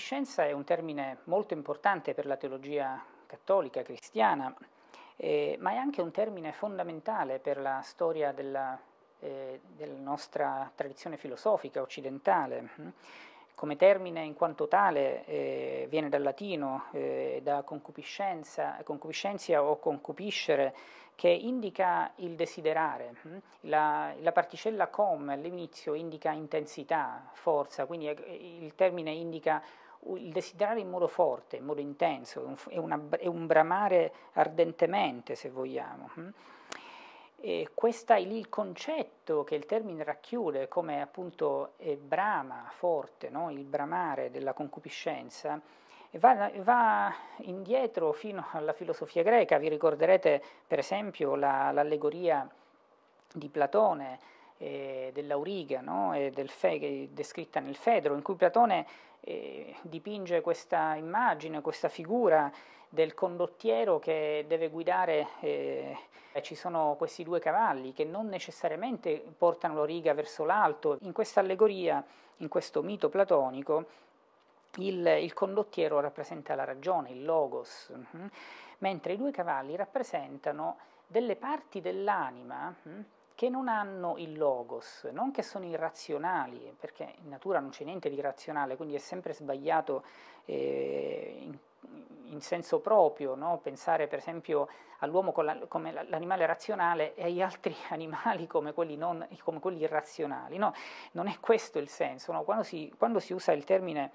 Onniscienza è un termine molto importante per la teologia cattolica, cristiana, eh, ma è anche un termine fondamentale per la storia della, eh, della nostra tradizione filosofica occidentale. Come termine in quanto tale eh, viene dal latino, eh, da concupiscenza, concupiscenza o concupiscere, che indica il desiderare. La, la particella com all'inizio indica intensità, forza, quindi il termine indica il desiderare in modo forte, in modo intenso, è, una, è un bramare ardentemente, se vogliamo. Hm? E questo è lì il concetto che il termine racchiude, come appunto brama forte, no? il bramare della concupiscenza, va, va, indietro fino alla filosofia greca. Vi ricorderete per esempio la, l'allegoria di Platone eh, dell'auriga no? e del fe, descritta nel Fedro, in cui Platone eh, dipinge questa immagine, questa figura del condottiero che deve guidare, eh, eh ci sono questi due cavalli che non necessariamente portano l'auriga verso l'alto. In questa allegoria, in questo mito platonico, il, il condottiero rappresenta la ragione, il logos, mm-hmm, mentre i due cavalli rappresentano delle parti dell'anima mm, che non hanno il logos, non che sono irrazionali, perché in natura non c'è niente di irrazionale, quindi è sempre sbagliato eh, in, in, senso proprio no? pensare per esempio all'uomo la, come l'animale razionale e agli altri animali come quelli, non, come quelli irrazionali. No, non è questo il senso. No? Quando, si, quando, si, usa il termine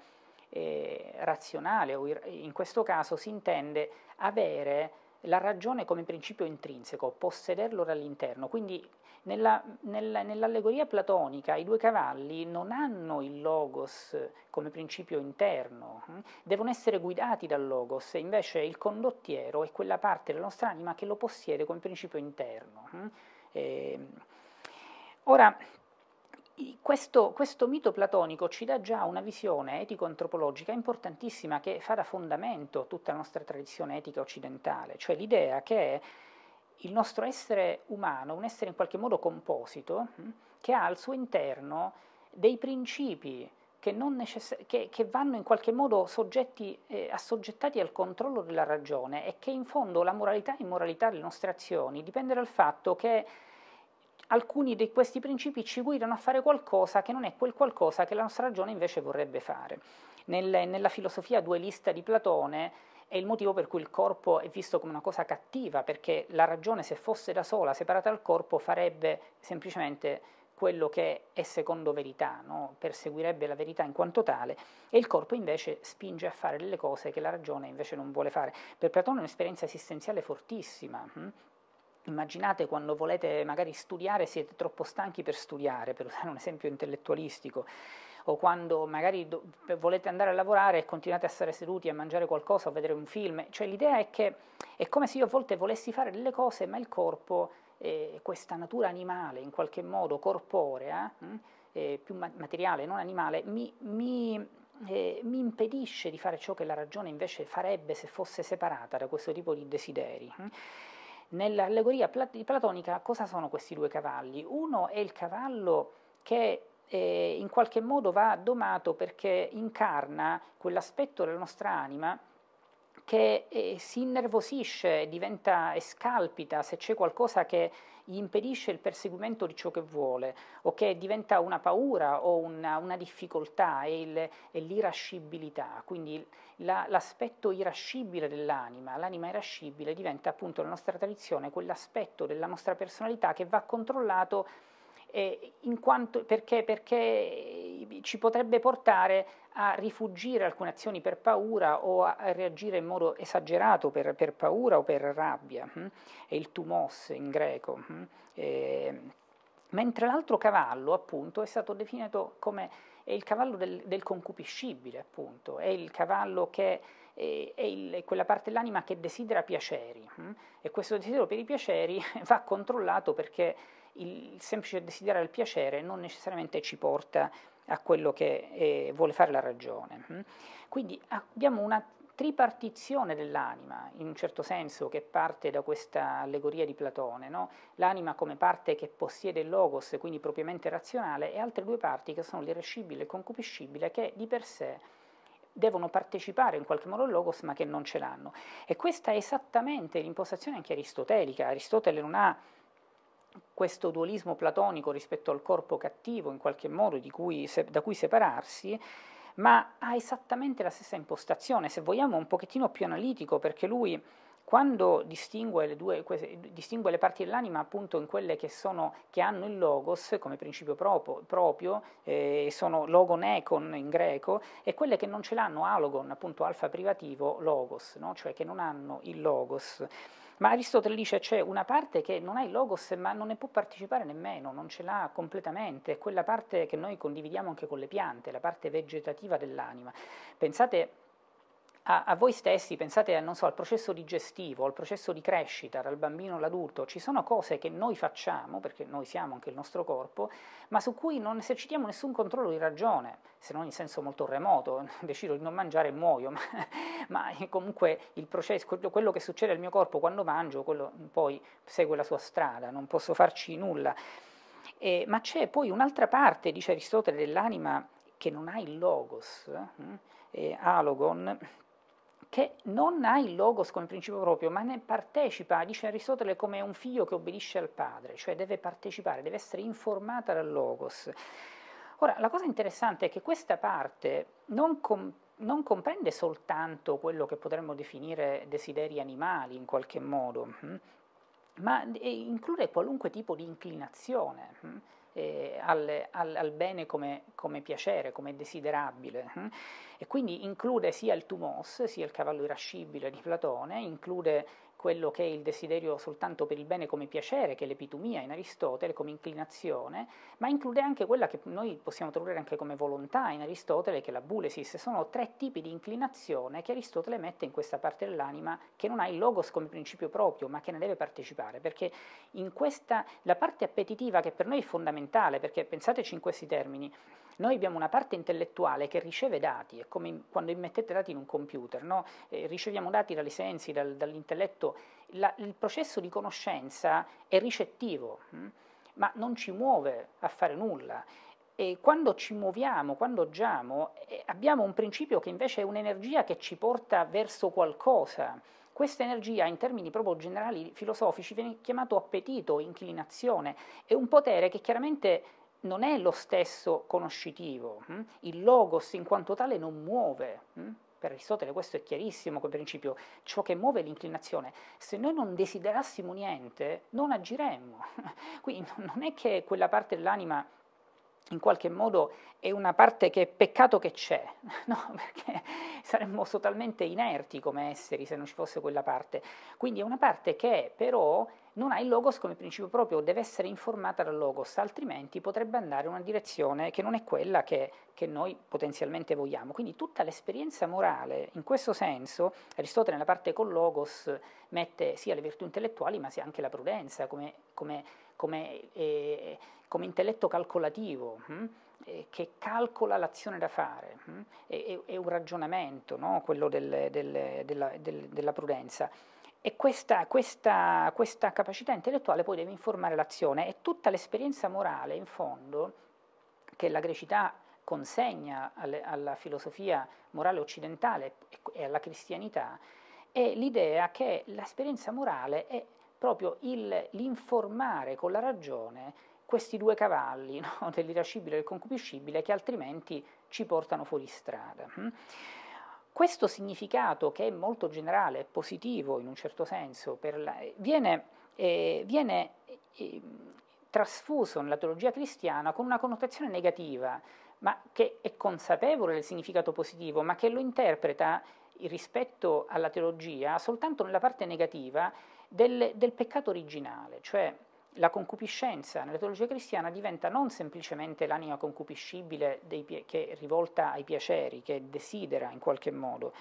eh, razionale, o ir- in questo caso si intende avere la ragione come principio intrinseco, possederlo dall'interno, quindi nella, nella, nell'allegoria platonica i due cavalli non hanno il logos come principio interno, hm? devono essere guidati dal logos, invece il condottiero è quella parte della nostra anima che lo possiede come principio interno. Hm? E, ehm, ora, questo, questo, mito platonico ci dà già una visione etico-antropologica importantissima che fa da fondamento tutta la nostra tradizione etica occidentale, cioè l'idea che il nostro essere umano, un essere in qualche modo composito, hm, che ha al suo interno dei principi che, necess- che, che vanno in qualche modo soggetti, eh, assoggettati al controllo della ragione e che in fondo la moralità e immoralità delle nostre azioni dipende dal fatto che alcuni di questi principi ci guidano a fare qualcosa che non è quel qualcosa che la nostra ragione invece vorrebbe fare. Nel, nella filosofia dualista di Platone è il motivo per cui il corpo è visto come una cosa cattiva, perché la ragione se fosse da sola, separata dal corpo, farebbe semplicemente quello che è secondo verità, no? perseguirebbe la verità in quanto tale, e il corpo invece spinge a fare delle cose che la ragione invece non vuole fare. Per Platone è un'esperienza esistenziale fortissima. Hm? Immaginate quando volete magari studiare siete troppo stanchi per studiare, per usare un esempio intellettualistico o ecco, quando magari do- volete andare a lavorare e continuate a stare seduti, a mangiare qualcosa, a vedere un film. Cioè l'idea è che è come se io a volte volessi fare delle cose, ma il corpo, eh, questa natura animale in qualche modo corporea, hm, eh, più ma- materiale, non animale, mi, mi, eh, mi, impedisce di fare ciò che la ragione invece farebbe se fosse separata da questo tipo di desideri. Hm. Nell'allegoria platonica cosa sono questi due cavalli? Uno è il cavallo che eh, in qualche modo va domato perché incarna quell'aspetto della nostra anima che eh, si innervosisce, diventa escalpita se c'è qualcosa che gli impedisce il perseguimento di ciò che vuole o che diventa una paura o una, una difficoltà e, il, e, l'irascibilità, quindi la, l'aspetto irascibile dell'anima, l'anima irascibile diventa appunto la nostra tradizione, quell'aspetto della nostra personalità che va controllato eh, quanto, perché, perché ci potrebbe portare a rifugire alcune azioni per paura o a reagire in modo esagerato per, per paura o per rabbia, hm? è il tumos in greco. Hm? E, mentre l'altro cavallo, appunto, è stato definito come il cavallo del, del concupiscibile, appunto, è il cavallo che è, il, quella parte dell'anima che desidera piaceri hm? e questo desiderio per i piaceri va controllato perché il semplice desiderare il piacere non necessariamente ci porta a quello che eh, vuole fare la ragione. Mm. Quindi abbiamo una tripartizione dell'anima, in un certo senso, che parte da questa allegoria di Platone, no? l'anima come parte che possiede il logos, quindi propriamente razionale, e altre due parti che sono l'irascibile e il concupiscibile, che di per sé devono partecipare in qualche modo al logos, ma che non ce l'hanno. E questa è esattamente l'impostazione anche aristotelica. Aristotele non ha questo dualismo platonico rispetto al corpo cattivo, in qualche modo, cui, se, da cui separarsi, ma ha esattamente la stessa impostazione, se vogliamo un pochettino più analitico, perché lui quando distingue le, due, distingue le parti dell'anima appunto in quelle che, sono, che hanno il logos come principio proprio, proprio eh, sono logon econ in greco, e quelle che non ce l'hanno, alogon, appunto alfa privativo, logos, no? cioè che non hanno il logos. Ma Aristotele dice c'è una parte che non ha il logos ma non ne può partecipare nemmeno, non ce l'ha completamente, è quella parte che noi condividiamo anche con le piante, la parte vegetativa dell'anima. Pensate a, a, voi stessi, pensate so, al processo digestivo, al processo di crescita, dal bambino all'adulto, ci sono cose che noi facciamo, perché noi siamo anche il nostro corpo, ma su cui non esercitiamo nessun controllo di ragione, se non in senso molto remoto, decido di non mangiare e muoio, ma, ma comunque processo, quello che succede al mio corpo quando mangio, quello poi segue la sua strada, non posso farci nulla. Eh, ma c'è poi un'altra parte, dice Aristotele, dell'anima che non ha il logos, eh, eh, alogon, che non ha il logos come principio proprio, ma ne partecipa, dice Aristotele, come un figlio che obbedisce al padre, cioè deve partecipare, deve essere informata dal logos. Ora, la cosa interessante è che questa parte non, com- non comprende soltanto quello che potremmo definire desideri animali in qualche modo, mm, ma eh, include qualunque tipo di inclinazione. Mm eh, al, al, al, bene come, come, piacere, come desiderabile. Eh? E quindi include sia il tumos, sia il cavallo irascibile di Platone, include quello che è il desiderio soltanto per il bene come piacere, che è l'epitumia in Aristotele, come inclinazione, ma include anche quella che noi possiamo trovare anche come volontà in Aristotele, che è la bulesis. Sono tre tipi di inclinazione che Aristotele mette in questa parte dell'anima che non ha il logos come principio proprio, ma che ne deve partecipare, perché in questa la parte appetitiva che per noi è fondamentale, perché pensateci in questi termini, noi abbiamo una parte intellettuale che riceve dati, è come quando immettete dati in un computer, no? eh, riceviamo dati dai sensi, dal, dall'intelletto, La, il processo di conoscenza è ricettivo, hm? ma non ci muove a fare nulla. E quando ci muoviamo, quando agiamo, eh, abbiamo un principio che invece è un'energia che ci porta verso qualcosa. Questa energia, in termini proprio generali filosofici, viene chiamato appetito, inclinazione, è un potere che chiaramente non è lo stesso conoscitivo, hm? il logos in quanto tale non muove. Hm? Per Aristotele questo è chiarissimo quel principio, ciò che muove è l'inclinazione. Se noi non desiderassimo niente, non agiremmo. Quindi non è che quella parte dell'anima in qualche modo è una parte che è peccato che c'è, no? perché saremmo totalmente inerti come esseri se non ci fosse quella parte. Quindi è una parte che però non ha il logos come principio proprio, deve essere informata dal logos, altrimenti potrebbe andare in una direzione che non è quella che, che noi potenzialmente vogliamo. Quindi tutta l'esperienza morale, in questo senso, Aristotele nella parte con logos mette sia le virtù intellettuali ma sia anche la prudenza come, come, come, eh, come intelletto calcolativo. Hm? Eh, che calcola l'azione da fare, hm? è, un ragionamento, no? quello del, del, della, del, della prudenza. E questa, questa, questa capacità intellettuale poi deve informare l'azione e tutta l'esperienza morale, in fondo, che la grecità consegna alle, alla filosofia morale occidentale e alla cristianità, è l'idea che l'esperienza morale è proprio il, l'informare con la ragione questi due cavalli, no? dell'irascibile e del concupiscibile, che altrimenti ci portano fuori strada. Questo significato, che è molto generale, positivo in un certo senso, la, viene, eh, viene eh, eh, trasfuso nella teologia cristiana con una connotazione negativa, ma che è consapevole del significato positivo, ma che lo interpreta rispetto alla teologia soltanto nella parte negativa del, del peccato originale, cioè la concupiscenza nella teologia cristiana diventa non semplicemente l'anima concupiscibile dei, che è rivolta ai piaceri, che desidera in qualche modo,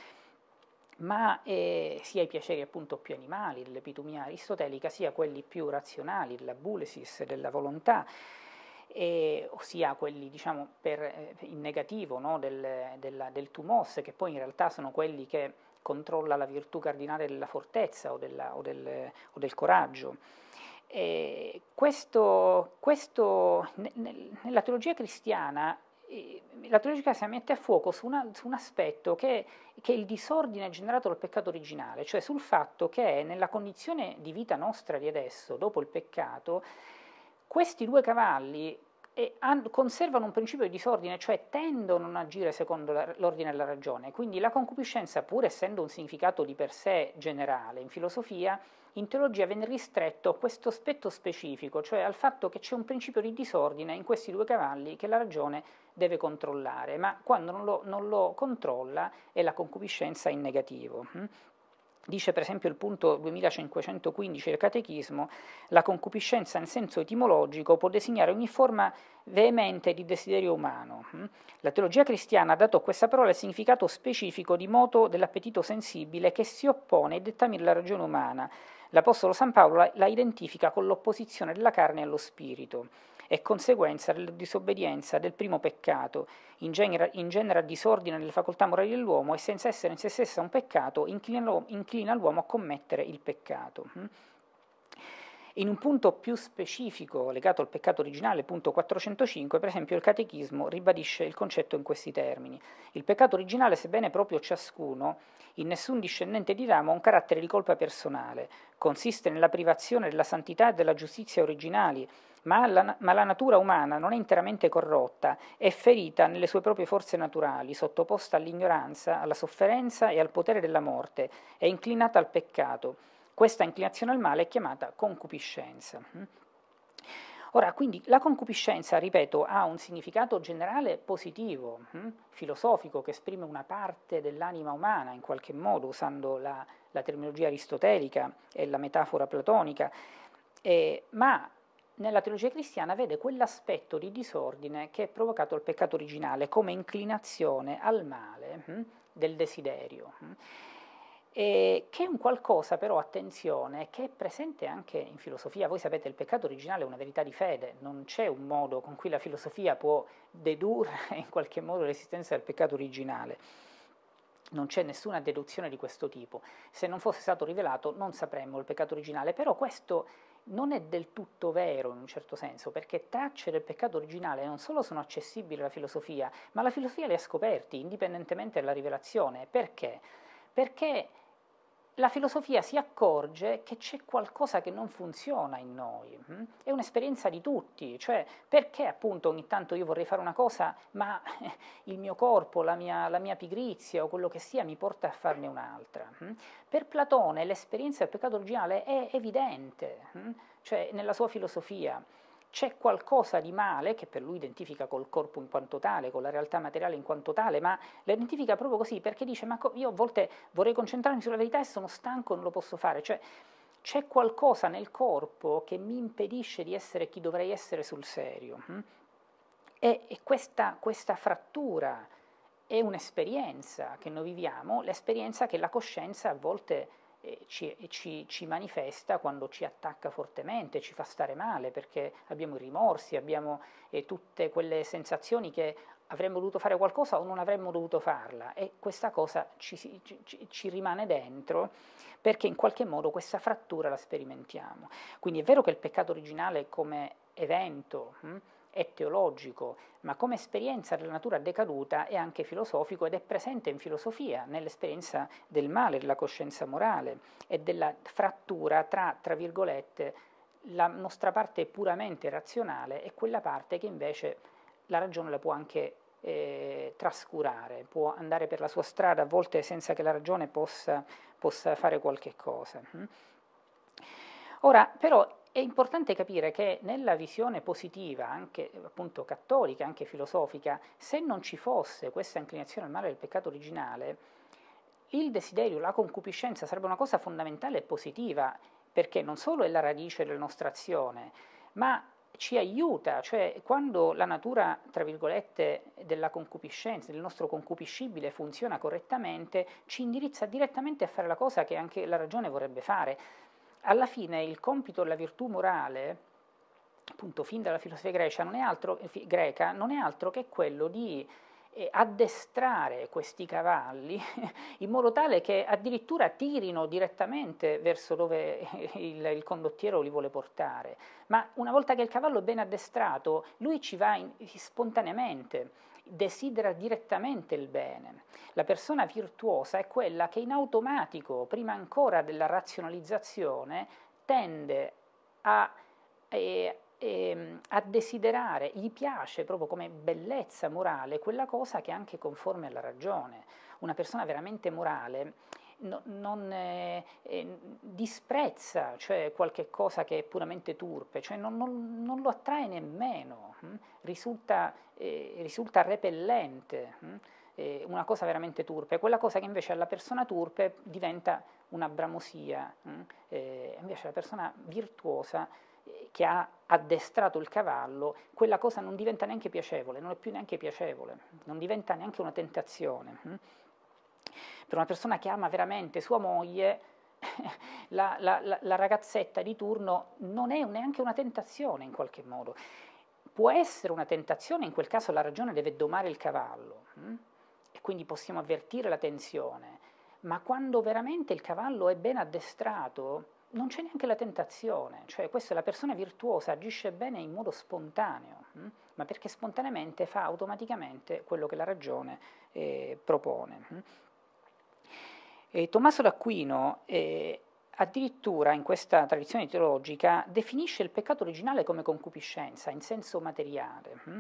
ma eh, sia i piaceri appunto più animali dell'epitomia aristotelica, sia quelli più razionali della bulesis, della volontà, e, ossia quelli diciamo per, eh, in negativo no, del, del, del tumos, che poi in realtà sono quelli che controlla la virtù cardinale della fortezza o, della, o, del, o del coraggio. Eh, questo, questo, nella teologia cristiana, eh, la teologia cristiana mette a fuoco su, una, su un aspetto che, che, è il disordine generato dal peccato originale, cioè sul fatto che nella condizione di vita nostra di adesso, dopo il peccato, questi due cavalli eh, conservano un principio di disordine, cioè tendono a non agire secondo la, l'ordine della ragione. Quindi la concupiscenza, pur essendo un significato di per sé generale in filosofia, in teologia viene ristretto a questo aspetto specifico, cioè al fatto che c'è un principio di disordine in questi due cavalli che la ragione deve controllare, ma quando non lo, non lo controlla è la concupiscenza in negativo. Mm? Dice per esempio il punto 2515 del Catechismo, la concupiscenza in senso etimologico può designare ogni forma veemente di desiderio umano. Mm? La teologia cristiana ha dato a questa parola il significato specifico di moto dell'appetito sensibile che si oppone ai dettami della ragione umana, L'Apostolo San Paolo la, identifica con l'opposizione della carne allo spirito, è conseguenza della disobbedienza del primo peccato, ingenera, ingenera disordine nelle facoltà morali dell'uomo e senza essere in se stessa un peccato inclina, inclina l'uomo a commettere il peccato. In un punto più specifico legato al peccato originale, punto 405, per esempio il Catechismo ribadisce il concetto in questi termini. Il peccato originale, sebbene proprio ciascuno, in nessun discendente di Adamo ha un carattere di colpa personale, consiste nella privazione della santità e della giustizia originali, ma la, ma la, natura umana non è interamente corrotta, è ferita nelle sue proprie forze naturali, sottoposta all'ignoranza, alla sofferenza e al potere della morte, è inclinata al peccato. Questa inclinazione al male è chiamata concupiscenza. Mm? Ora, quindi la concupiscenza, ripeto, ha un significato generale positivo, hm? filosofico, che esprime una parte dell'anima umana in qualche modo, usando la, la terminologia aristotelica e la metafora platonica, eh, ma nella teologia cristiana vede quell'aspetto di disordine che è provocato dal peccato originale come inclinazione al male hm? del desiderio. Hm? eh, che è un qualcosa però, attenzione, che è presente anche in filosofia. Voi sapete, il peccato originale è una verità di fede, non c'è un modo con cui la filosofia può dedurre in qualche modo l'esistenza del peccato originale. Non c'è nessuna deduzione di questo tipo. Se non fosse stato rivelato non sapremmo il peccato originale, però questo non è del tutto vero in un certo senso, perché tracce del peccato originale non solo sono accessibili alla filosofia, ma la filosofia le ha scoperti indipendentemente dalla rivelazione. Perché? Perché la filosofia si accorge che c'è qualcosa che non funziona in noi, mm? è un'esperienza di tutti, cioè perché appunto ogni tanto io vorrei fare una cosa ma il mio corpo, la mia, la mia pigrizia o quello che sia mi porta a farne un'altra. Mm? Per Platone l'esperienza del peccato originale è evidente, mm? cioè nella sua filosofia c'è qualcosa di male che per lui identifica col corpo in quanto tale, con la realtà materiale in quanto tale, ma la identifica proprio così perché dice ma io a volte vorrei concentrarmi sulla verità e sono stanco non lo posso fare, cioè c'è qualcosa nel corpo che mi impedisce di essere chi dovrei essere sul serio. Hm? E, e questa, questa frattura è un'esperienza che noi viviamo, l'esperienza che la coscienza a volte ci, ci, ci, manifesta quando ci attacca fortemente, ci fa stare male perché abbiamo i rimorsi, abbiamo eh, tutte quelle sensazioni che avremmo dovuto fare qualcosa o non avremmo dovuto farla e questa cosa ci, ci rimane dentro perché in qualche modo questa frattura la sperimentiamo. Quindi è vero che il peccato originale come evento... Hm, è teologico, ma come esperienza della natura decaduta è anche filosofico ed è presente in filosofia, nell'esperienza del male, della coscienza morale e della frattura tra, tra virgolette, la nostra parte puramente razionale e quella parte che invece la ragione la può anche eh, trascurare, può andare per la sua strada a volte senza che la ragione possa, possa fare qualche cosa. Mm. Ora, però, è importante capire che nella visione positiva, anche appunto cattolica, anche filosofica, se non ci fosse questa inclinazione al male del peccato originale, il desiderio, la concupiscenza sarebbe una cosa fondamentale e positiva, perché non solo è la radice della nostra azione, ma ci aiuta, cioè quando la natura, tra virgolette, della concupiscenza, del nostro concupiscibile funziona correttamente, ci indirizza direttamente a fare la cosa che anche la ragione vorrebbe fare alla fine il compito della virtù morale, appunto fin dalla filosofia greca, non è altro, eh, greca, non è altro che quello di eh, addestrare questi cavalli in modo tale che addirittura tirino direttamente verso dove il, il, condottiero li vuole portare. Ma una volta che il cavallo è ben addestrato, lui ci va in, spontaneamente desidera direttamente il bene. La persona virtuosa è quella che in automatico, prima ancora della razionalizzazione, tende a, eh, eh, a desiderare, gli piace proprio come bellezza morale quella cosa che è anche conforme alla ragione. Una persona veramente morale non eh, eh, disprezza cioè qualche cosa che è puramente turpe, cioè non, non, non lo attrae nemmeno. Mm, risulta, eh, risulta, repellente, mh, mm, eh, una cosa veramente turpe, quella cosa che invece alla persona turpe diventa una bramosia, mh, mm, eh, invece la persona virtuosa eh, che ha addestrato il cavallo, quella cosa non diventa neanche piacevole, non è più neanche piacevole, non diventa neanche una tentazione. Per una persona che ama veramente sua moglie, la, la, la, la, ragazzetta di turno non è neanche una tentazione in qualche modo. Può essere una tentazione, in quel caso la ragione deve domare il cavallo mm? e quindi possiamo avvertire la tensione, ma quando veramente il cavallo è ben addestrato non c'è neanche la tentazione, cioè questa è la persona virtuosa, agisce bene in modo spontaneo, mm? ma perché spontaneamente fa automaticamente quello che la ragione eh, propone. Hm? Tommaso d'Aquino eh, addirittura in questa tradizione teologica definisce il peccato originale come concupiscenza in senso materiale, mh? Hm?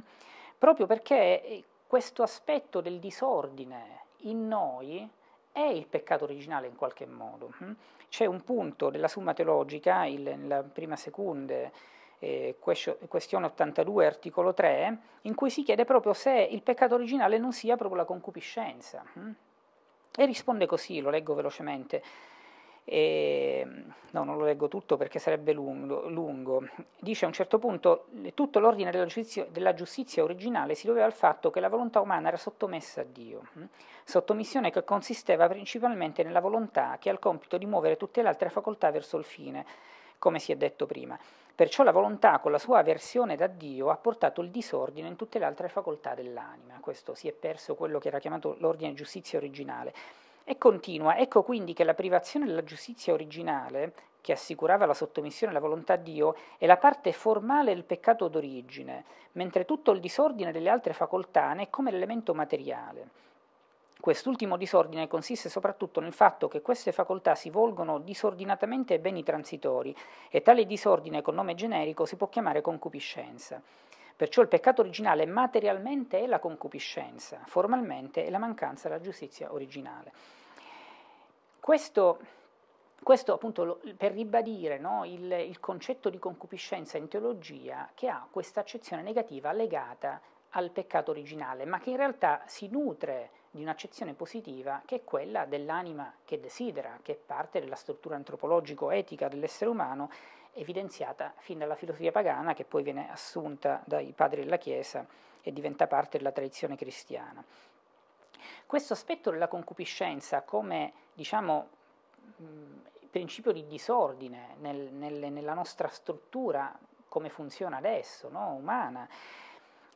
proprio perché eh, questo aspetto del disordine in noi è il peccato originale in qualche modo. Mh? Hm? C'è un punto della Summa Teologica, il, nella prima seconda, eh, questione 82, articolo 3, in cui si chiede proprio se il peccato originale non sia proprio la concupiscenza. Mh? Hm? E risponde così, lo leggo velocemente e, ehm, no, non lo leggo tutto perché sarebbe lungo, lungo. dice a un certo punto tutto l'ordine della giustizia, della giustizia originale si doveva al fatto che la volontà umana era sottomessa a Dio, hm? sottomissione che consisteva principalmente nella volontà che ha il compito di muovere tutte le altre facoltà verso il fine, come si è detto prima. Perciò la volontà, con la sua aversione da Dio, ha portato il disordine in tutte le altre facoltà dell'anima. Questo si è perso quello che era chiamato l'ordine giustizia originale e continua. Ecco quindi che la privazione della giustizia originale, che assicurava la sottomissione alla volontà a Dio, è la parte formale del peccato d'origine, mentre tutto il disordine delle altre facoltà ne è come l'elemento materiale. Quest'ultimo disordine consiste soprattutto nel fatto che queste facoltà si volgono disordinatamente ai beni transitori e tale disordine con nome generico si può chiamare concupiscenza. Perciò il peccato originale materialmente è la concupiscenza, formalmente è la mancanza della giustizia originale. Questo, questo appunto lo, per ribadire no, il, il concetto di concupiscenza in teologia che ha questa accezione negativa legata al peccato originale, ma che in realtà si nutre di un'accezione positiva che è quella dell'anima che desidera, che è parte della struttura antropologico-etica dell'essere umano evidenziata fin dalla filosofia pagana che poi viene assunta dai padri della Chiesa e diventa parte della tradizione cristiana. Questo aspetto della concupiscenza come diciamo, principio di disordine nel, nel, nella nostra struttura, come funziona adesso, no? umana,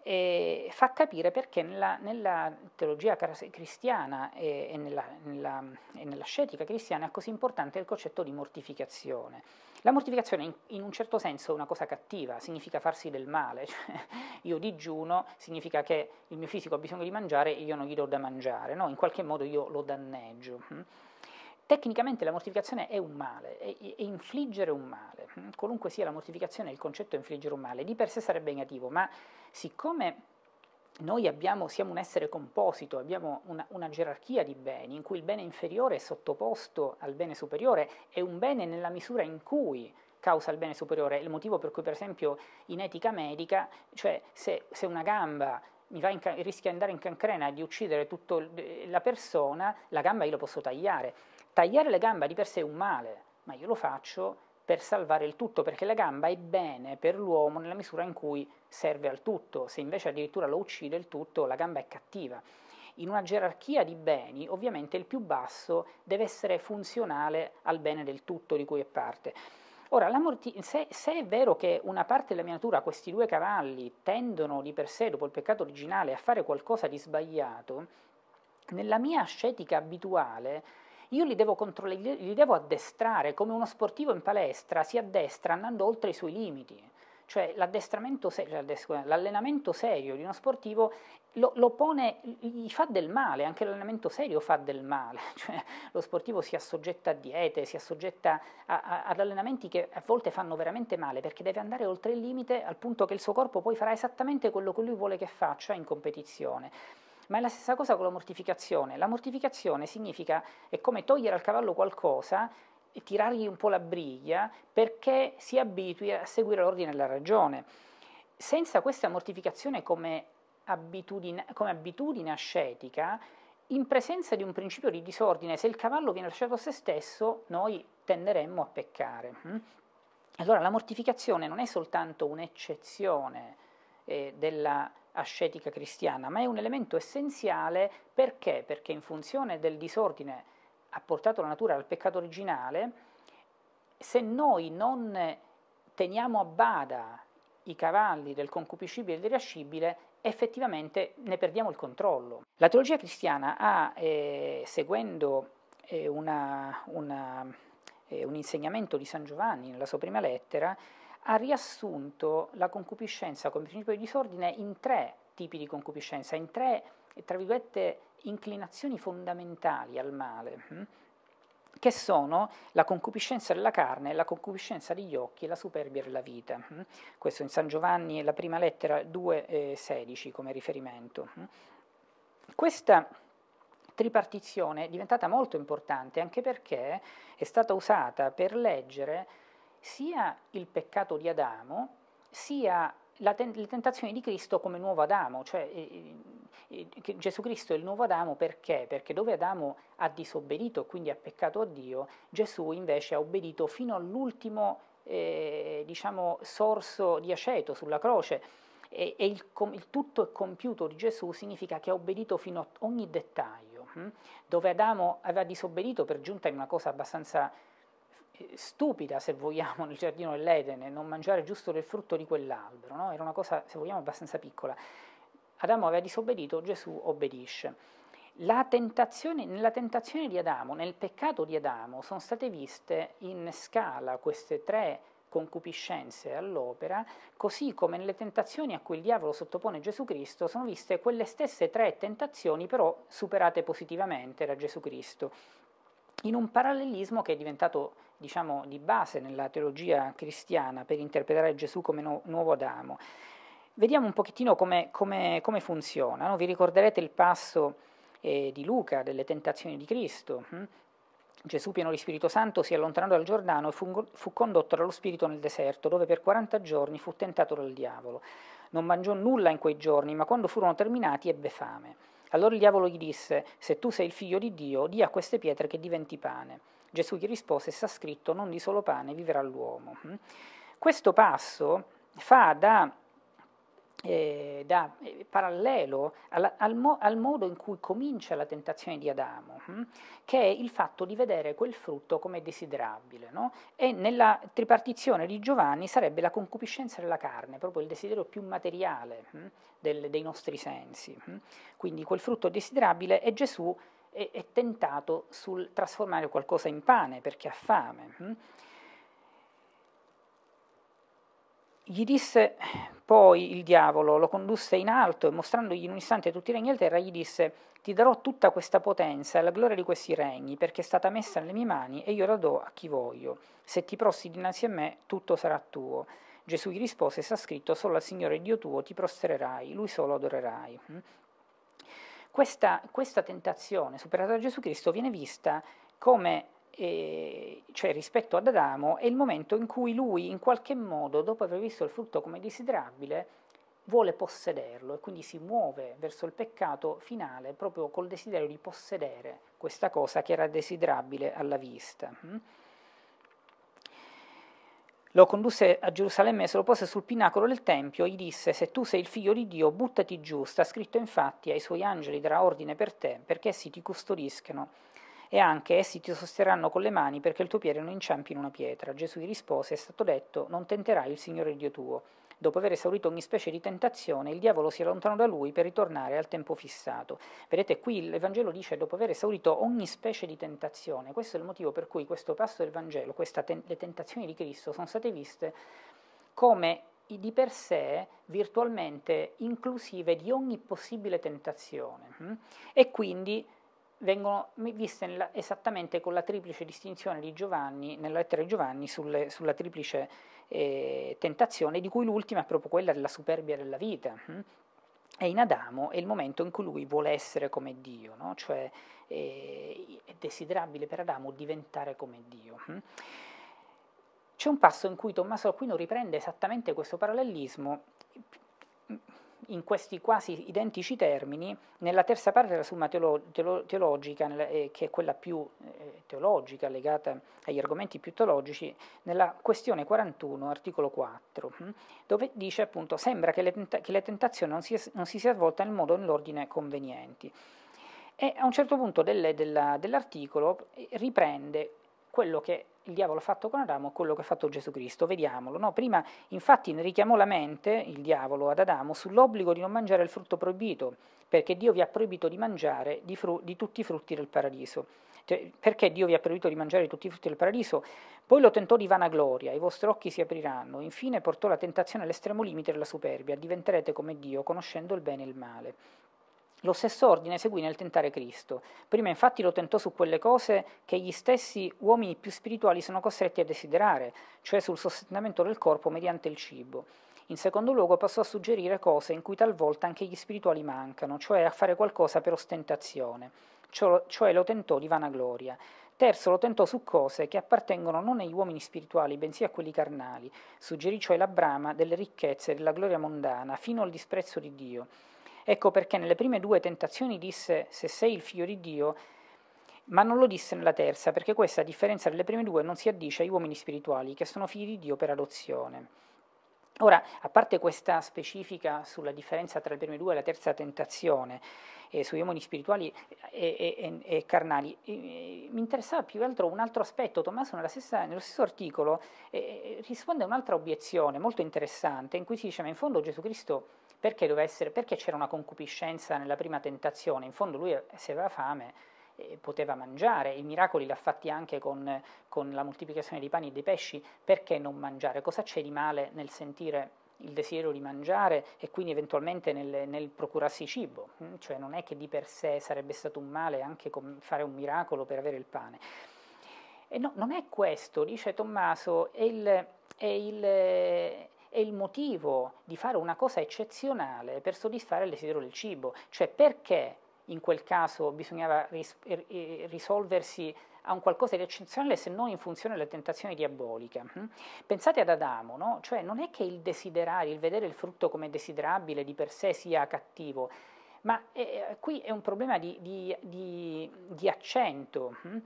eh, fa capire perché nella, nella teologia cristiana e, e, nella, nella, e, nella, scetica cristiana è così importante il concetto di mortificazione. La mortificazione in, in un certo senso è una cosa cattiva, significa farsi del male, cioè, io digiuno significa che il mio fisico ha bisogno di mangiare e io non gli do da mangiare, no? in qualche modo io lo danneggio. Hm? Tecnicamente la mortificazione è un male, è, è infliggere un male, qualunque sia la mortificazione il concetto è infliggere un male, di per sé sarebbe negativo, ma siccome noi abbiamo, siamo un essere composito, abbiamo una, una, gerarchia di beni in cui il bene inferiore è sottoposto al bene superiore, è un bene nella misura in cui causa il bene superiore, è il motivo per cui per esempio in etica medica, cioè se, se una gamba ca- rischia di andare in cancrena e di uccidere tutta la persona, la gamba io la posso tagliare, Tagliare la gamba di per sé è un male, ma io lo faccio per salvare il tutto, perché la gamba è bene per l'uomo nella misura in cui serve al tutto, se invece addirittura lo uccide il tutto, la gamba è cattiva. In una gerarchia di beni, ovviamente il più basso deve essere funzionale al bene del tutto di cui è parte. Ora, se, se, è vero che una parte della mia natura, questi due cavalli, tendono di per sé, dopo il peccato originale, a fare qualcosa di sbagliato, nella mia ascetica abituale io li devo, li devo addestrare, come uno sportivo in palestra si addestra andando oltre i suoi limiti cioè l'addestramento serio, cioè, l'allenamento serio di uno sportivo lo, lo, pone, gli fa del male, anche l'allenamento serio fa del male, cioè, lo sportivo si assoggetta a diete, si assoggetta a, a, ad allenamenti che a volte fanno veramente male perché deve andare oltre il limite al punto che il suo corpo poi farà esattamente quello che lui vuole che faccia in competizione ma è la stessa cosa con la mortificazione. La mortificazione significa, è come togliere al cavallo qualcosa e tirargli un po' la briglia perché si abitui a seguire l'ordine della ragione. Senza questa mortificazione come abitudine, come abitudine ascetica, in presenza di un principio di disordine, se il cavallo viene lasciato a se stesso, noi tenderemmo a peccare. Hm? Allora la mortificazione non è soltanto un'eccezione eh, della ascetica cristiana, ma è un elemento essenziale perché? Perché in funzione del disordine apportato alla natura al peccato originale, se noi non teniamo a bada i cavalli del concupiscibile e del irascibile, effettivamente ne perdiamo il controllo. La teologia cristiana ha, eh, seguendo eh, una, una, eh, un insegnamento di San Giovanni nella sua prima lettera, ha riassunto la concupiscenza come principio di disordine in tre tipi di concupiscenza, in tre, tra virgolette, inclinazioni fondamentali al male, hm, che sono la concupiscenza della carne, la concupiscenza degli occhi, e la superbia della vita. Hm. Questo in San Giovanni, la prima lettera 2,16 eh, come riferimento. Hm. Questa tripartizione è diventata molto importante anche perché è stata usata per leggere sia il peccato di Adamo, sia ten- le tentazioni di Cristo come nuovo Adamo, cioè eh, eh, eh Gesù Cristo è il nuovo Adamo perché? Perché dove Adamo ha disobbedito, e quindi ha peccato a Dio, Gesù invece ha obbedito fino all'ultimo eh, diciamo, sorso di aceto sulla croce e, e il, com- il, tutto è compiuto di Gesù significa che ha obbedito fino a ogni dettaglio. Hm? Dove Adamo aveva disobbedito per giunta in una cosa abbastanza eh, stupida, se vogliamo, nel giardino dell'Eden non mangiare giusto del frutto di quell'albero, no? era una cosa, se vogliamo, abbastanza piccola. Adamo aveva disobbedito, Gesù obbedisce. Tentazione, nella tentazione di Adamo, nel peccato di Adamo, sono state viste in scala queste tre concupiscenze all'opera, così come nelle tentazioni a cui il diavolo sottopone Gesù Cristo, sono viste quelle stesse tre tentazioni, però superate positivamente da Gesù Cristo, in un parallelismo che è diventato diciamo, di base nella teologia cristiana per interpretare Gesù come no, nuovo Adamo. Vediamo un pochettino come, come, come funziona. No? Vi ricorderete il passo eh, di Luca delle tentazioni di Cristo. Hm? Gesù, pieno di Spirito Santo, si allontanò dal Giordano e fu, fu, condotto dallo Spirito nel deserto, dove per 40 giorni fu tentato dal diavolo. Non mangiò nulla in quei giorni, ma quando furono terminati ebbe fame. Allora il diavolo gli disse: Se tu sei il figlio di Dio, di a queste pietre che diventi pane. Gesù gli rispose, sta scritto, non di solo pane vivrà l'uomo. Mm? Questo passo fa da eh, da, eh, parallelo alla, al, mo, al, modo in cui comincia la tentazione di Adamo, hm? che è il fatto di vedere quel frutto come desiderabile. No? E nella tripartizione di Giovanni sarebbe la concupiscenza della carne, proprio il desiderio più materiale hm? Del, dei nostri sensi. Hm? Quindi quel frutto desiderabile e Gesù è, è tentato sul trasformare qualcosa in pane perché ha fame. Hm? Gli disse poi il diavolo, lo condusse in alto e mostrandogli in un istante tutti i regni della terra, gli disse, ti darò tutta questa potenza e la gloria di questi regni, perché è stata messa nelle mie mani e io la do a chi voglio. Se ti prosti dinanzi a me, tutto sarà tuo. Gesù gli rispose, sta scritto, solo al Signore Dio tuo ti prostererai, lui solo adorerai. Hm? questa, questa tentazione superata da Gesù Cristo viene vista come e, eh, cioè rispetto ad Adamo, è il momento in cui lui in qualche modo, dopo aver visto il frutto come desiderabile, vuole possederlo e quindi si muove verso il peccato finale proprio col desiderio di possedere questa cosa che era desiderabile alla vista. Hm? Lo condusse a Gerusalemme e se lo pose sul pinacolo del Tempio, gli disse, se tu sei il figlio di Dio, buttati giù, sta scritto infatti, ai suoi angeli darà ordine per te, perché essi ti custodiscono e anche essi ti sosterranno con le mani perché il tuo piede non inciampi in una pietra. Gesù gli rispose, è stato detto, non tenterai il Signore Dio tuo. Dopo aver esaurito ogni specie di tentazione, il diavolo si allontanò da lui per ritornare al tempo fissato. Vedete, qui il Vangelo dice dopo aver esaurito ogni specie di tentazione. Questo è il motivo per cui questo passo del Vangelo, ten- le tentazioni di Cristo, sono state viste come di per sé virtualmente inclusive di ogni possibile tentazione hm? e quindi vengono viste esattamente con la triplice distinzione di Giovanni, nella lettera di Giovanni sulle, sulla triplice eh, tentazione, di cui l'ultima è proprio quella della superbia della vita. Hm? E in Adamo è il momento in cui lui vuole essere come Dio, no? cioè eh, è desiderabile per Adamo diventare come Dio. Hm? C'è un passo in cui Tommaso Aquino riprende esattamente questo parallelismo in questi quasi identici termini, nella terza parte della Summa teolo- teolo- teologica, nella, eh, che è quella più eh, teologica, legata agli argomenti più teologici, nella questione 41, articolo 4, mh, hm, dove dice appunto sembra che, le tenta- che la tentazione non si, non si sia svolta nel modo e nell'ordine convenienti. E a un certo punto del, della, dell'articolo eh, riprende quello che il diavolo ha fatto con Adamo quello che ha fatto Gesù Cristo, vediamolo. No? Prima infatti ne richiamò la mente, il diavolo, ad Adamo sull'obbligo di non mangiare il frutto proibito, perché Dio vi ha proibito di mangiare di, fru- di tutti i frutti del paradiso. Cioè, perché Dio vi ha proibito di mangiare di tutti i frutti del paradiso? Poi lo tentò di vanagloria, i vostri occhi si apriranno. Infine portò la tentazione all'estremo limite della superbia, diventerete come Dio, conoscendo il bene e il male. Lo stesso ordine seguì nel tentare Cristo. Prima infatti lo tentò su quelle cose che gli stessi uomini più spirituali sono costretti a desiderare, cioè sul sostentamento del corpo mediante il cibo. In secondo luogo passò a suggerire cose in cui talvolta anche gli spirituali mancano, cioè a fare qualcosa per ostentazione, cioè lo tentò di vanagloria. Terzo, lo tentò su cose che appartengono non agli uomini spirituali, bensì a quelli carnali. Suggerì cioè la brama delle ricchezze e della gloria mondana, fino al disprezzo di Dio. Ecco perché nelle prime due tentazioni disse se sei il figlio di Dio, ma non lo disse nella terza, perché questa, a differenza delle prime due, non si addice agli uomini spirituali, che sono figli di Dio per adozione. Ora, a parte questa specifica sulla differenza tra le prime due e la terza tentazione, eh, sugli uomini spirituali e, e, e carnali, eh, mi interessava più che altro un altro aspetto. Tommaso, stessa, nello stesso articolo, eh, eh, risponde a un'altra obiezione molto interessante, in cui si dice: Ma in fondo Gesù Cristo perché, essere, perché c'era una concupiscenza nella prima tentazione? In fondo lui eh, se aveva fame eh, poteva mangiare, i miracoli l'ha fatti anche con, con la moltiplicazione dei pani e dei pesci, perché non mangiare? Cosa c'è di male nel sentire il desiderio di mangiare e quindi eventualmente nel, nel, procurarsi cibo, mm? cioè non è che di per sé sarebbe stato un male anche fare un miracolo per avere il pane. E no, non è questo, dice Tommaso, è il, è il è il motivo di fare una cosa eccezionale per soddisfare il desiderio del cibo, cioè perché in quel caso bisognava ris- eh, eh, risolversi a un qualcosa di eccezionale se non in funzione della tentazione diabolica. Hm? Pensate ad Adamo, no? cioè non è che il desiderare, il vedere il frutto come desiderabile di per sé sia cattivo, ma è, eh, qui è un problema di, di, di, di accento. Mh? Hm?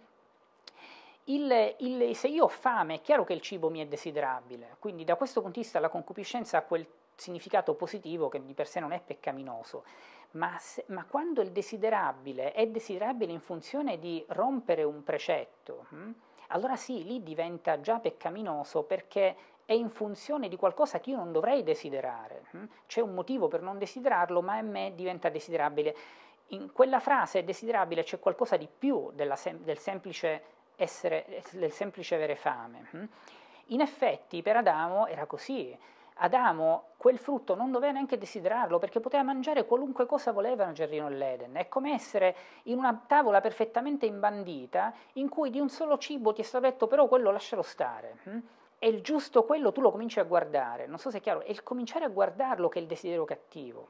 Il, il, se io ho fame è chiaro che il cibo mi è desiderabile, quindi da questo punto di vista la concupiscenza ha quel significato positivo che di per sé non è peccaminoso, ma, se, ma quando il desiderabile è desiderabile in funzione di rompere un precetto, hm, allora sì, lì diventa già peccaminoso perché è in funzione di qualcosa che io non dovrei desiderare. Hm? C'è un motivo per non desiderarlo, ma a me diventa desiderabile. In quella frase desiderabile c'è qualcosa di più sem- del semplice essere, del semplice avere fame. Hm? In effetti per Adamo era così. Adamo quel frutto non doveva neanche desiderarlo perché poteva mangiare qualunque cosa voleva nel giardino dell'Eden. È come essere in una tavola perfettamente imbandita in cui di un solo cibo ti è stato detto però quello lascialo stare. E hm? il giusto quello tu lo cominci a guardare. Non so se è chiaro, è il cominciare a guardarlo che è il desiderio cattivo.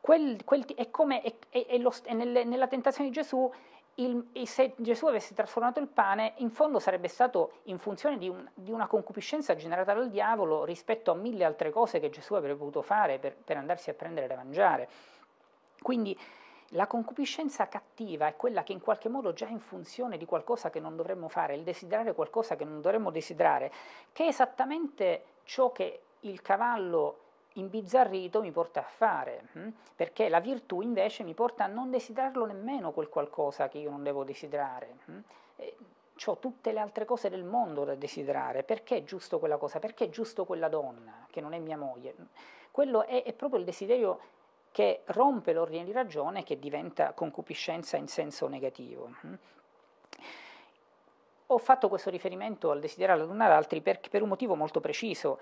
Quel, quel, è come è, è, lo, nelle, nella tentazione di Gesù il, se Gesù avesse trasformato il pane, in fondo sarebbe stato in funzione di, un, di, una concupiscenza generata dal diavolo rispetto a mille altre cose che Gesù avrebbe potuto fare per, per andarsi a prendere da mangiare. Quindi la concupiscenza cattiva è quella che in qualche modo già in funzione di qualcosa che non dovremmo fare, il desiderare qualcosa che non dovremmo desiderare, che è esattamente ciò che il cavallo imbizzarrito mi porta a fare, mm? perché la virtù invece mi porta a non desiderarlo nemmeno quel qualcosa che io non devo desiderare. Mm? ho tutte le altre cose del mondo da desiderare, perché è giusto quella cosa, perché è giusto quella donna che non è mia moglie. Quello è, è proprio il desiderio che rompe l'ordine di ragione e che diventa concupiscenza in senso negativo. Mm? Ho fatto questo riferimento al desiderare la donna ad altri per, per un motivo molto preciso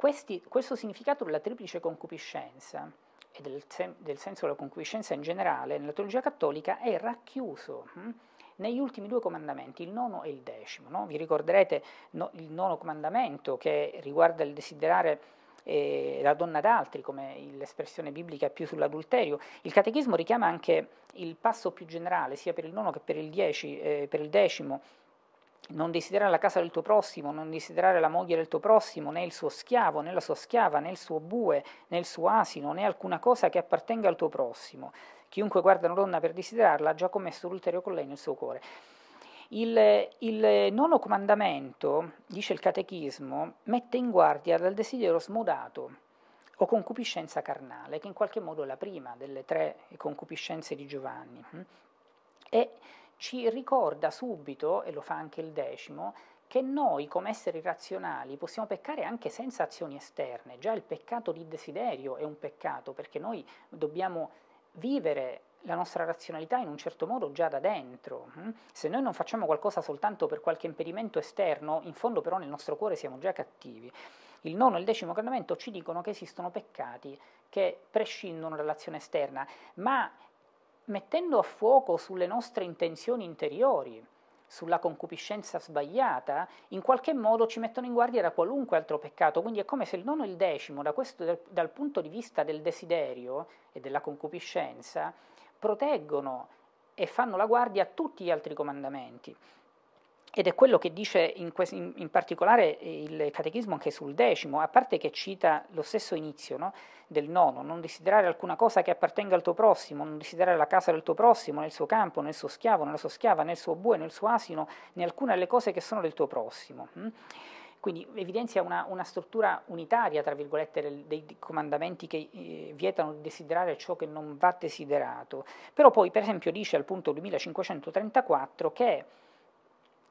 questi, questo significato della triplice concupiscenza e del, del, senso della concupiscenza in generale nella teologia cattolica è racchiuso hm, negli ultimi due comandamenti, il nono e il decimo. No? Vi ricorderete no, il nono comandamento che riguarda il desiderare eh, la donna ad altri, come l'espressione biblica più sull'adulterio. Il catechismo richiama anche il passo più generale, sia per il nono che per il, dieci, eh, per il decimo, non desiderare la casa del tuo prossimo, non desiderare la moglie del tuo prossimo, né il suo schiavo, né la sua schiava, né il suo bue, né il suo asino, né alcuna cosa che appartenga al tuo prossimo. Chiunque guarda una donna per desiderarla ha già commesso l'ulteriore con lei nel suo cuore. Il, il nono comandamento, dice il catechismo, mette in guardia dal desiderio smodato o concupiscenza carnale, che in qualche modo è la prima delle tre concupiscenze di Giovanni. E ci ricorda subito, e lo fa anche il decimo, che noi come esseri razionali possiamo peccare anche senza azioni esterne. Già il peccato di desiderio è un peccato perché noi dobbiamo vivere la nostra razionalità in un certo modo già da dentro. Hm? Se noi non facciamo qualcosa soltanto per qualche impedimento esterno, in fondo però nel nostro cuore siamo già cattivi. Il nono e il decimo comandamento ci dicono che esistono peccati che prescindono dall'azione esterna, ma mettendo a fuoco sulle nostre intenzioni interiori, sulla concupiscenza sbagliata, in qualche modo ci mettono in guardia da qualunque altro peccato. Quindi è come se il nono e il decimo, da questo, dal, dal punto di vista del desiderio e della concupiscenza, proteggono e fanno la guardia a tutti gli altri comandamenti. Ed è quello che dice in, que- in, particolare il catechismo anche sul decimo, a parte che cita lo stesso inizio no? del nono, non desiderare alcuna cosa che appartenga al tuo prossimo, non desiderare la casa del tuo prossimo, nel suo campo, nel suo schiavo, nella sua schiava, nel suo bue, nel suo asino, né alcuna delle cose che sono del tuo prossimo. Hm? Quindi evidenzia una, una struttura unitaria, tra virgolette, del, dei comandamenti che eh, vietano di desiderare ciò che non va desiderato. Però poi, per esempio, dice al punto 2534 che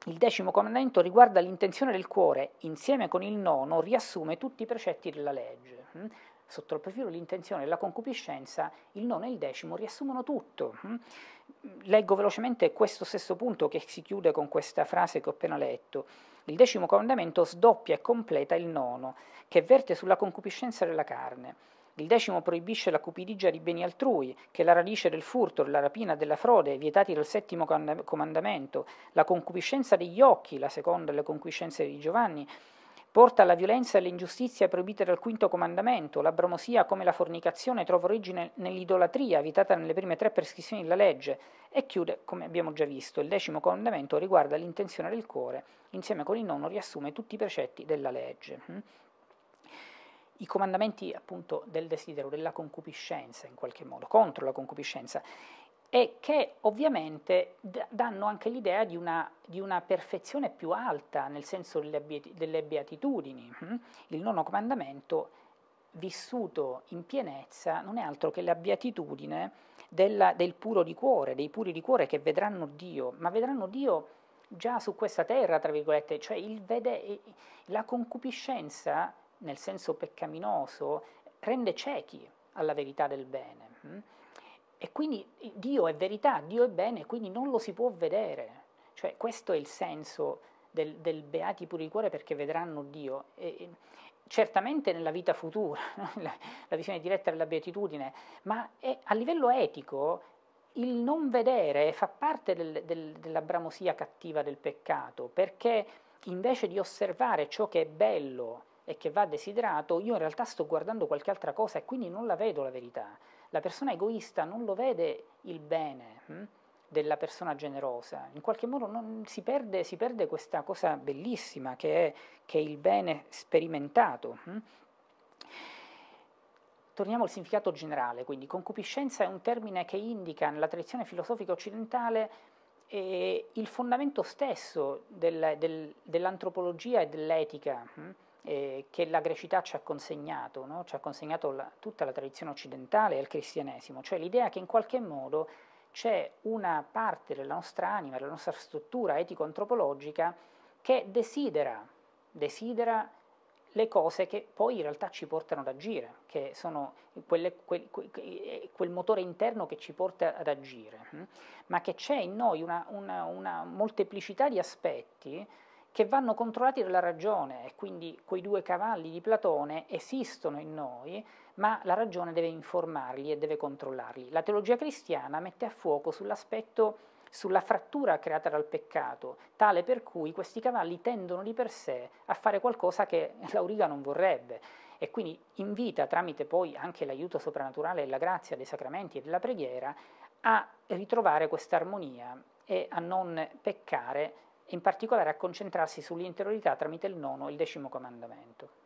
il decimo comandamento riguarda l'intenzione del cuore, insieme con il nono riassume tutti i precetti della legge. Mm? Sotto il profilo dell'intenzione e della concupiscenza, il nono e il decimo riassumono tutto. Mm? Leggo velocemente questo stesso punto che si chiude con questa frase che ho appena letto. Il decimo comandamento sdoppia e completa il nono, che verte sulla concupiscenza della carne. Il decimo proibisce la cupidigia di beni altrui, che è la radice del furto, della rapina, della frode, vietati dal settimo comandamento. La concupiscenza degli occhi, la seconda delle concupiscenze di Giovanni, porta alla violenza e all'ingiustizia proibite dal quinto comandamento. La bramosia, come la fornicazione, trova origine nell'idolatria, vietata nelle prime tre prescrizioni della legge. E chiude, come abbiamo già visto, il decimo comandamento riguarda l'intenzione del cuore, insieme con il nono riassume tutti i precetti della legge i comandamenti appunto del desiderio, della concupiscenza in qualche modo, contro la concupiscenza, e che ovviamente d- danno anche l'idea di una, di una, perfezione più alta, nel senso delle, beati- delle beatitudini. Hm? Il nono comandamento vissuto in pienezza non è altro che la beatitudine della, del puro di cuore, dei puri di cuore che vedranno Dio, ma vedranno Dio già su questa terra, tra virgolette, cioè il vede- la concupiscenza nel senso peccaminoso, rende ciechi alla verità del bene. Mm? E quindi Dio è verità, Dio è bene, quindi non lo si può vedere. Cioè questo è il senso del, del beati puri di cuore perché vedranno Dio. E, certamente nella vita futura, la, la visione diretta della beatitudine, ma è, a livello etico il non vedere fa parte del, del, della bramosia cattiva del peccato, perché invece di osservare ciò che è bello, e che va desiderato, io in realtà sto guardando qualche altra cosa e quindi non la vedo la verità. La persona egoista non lo vede il bene hm, della persona generosa, in qualche modo non, si, perde, si, perde, questa cosa bellissima che è, che è il bene sperimentato. Hm. Torniamo al significato generale, quindi concupiscenza è un termine che indica nella tradizione filosofica occidentale eh, il fondamento stesso del, del, dell'antropologia e dell'etica. Hm? eh, che la grecità ci ha consegnato, no? ci ha consegnato la, tutta la tradizione occidentale e il cristianesimo, cioè l'idea che in qualche modo c'è una parte della nostra anima, della nostra struttura etico-antropologica che desidera, desidera le cose che poi in realtà ci portano ad agire, che sono quelle, quel, eh, quel, motore interno che ci porta ad agire, hm? ma che c'è in noi una, una, una molteplicità di aspetti che vanno controllati dalla ragione e quindi quei due cavalli di Platone esistono in noi, ma la ragione deve informarli e deve controllarli. La teologia cristiana mette a fuoco sull'aspetto sulla frattura creata dal peccato, tale per cui questi cavalli tendono di per sé a fare qualcosa che l'Auriga non vorrebbe e quindi invita tramite poi anche l'aiuto soprannaturale e la grazia dei sacramenti e della preghiera a ritrovare questa armonia e a non peccare in particolare a concentrarsi sull'interiorità tramite il nono e il decimo comandamento.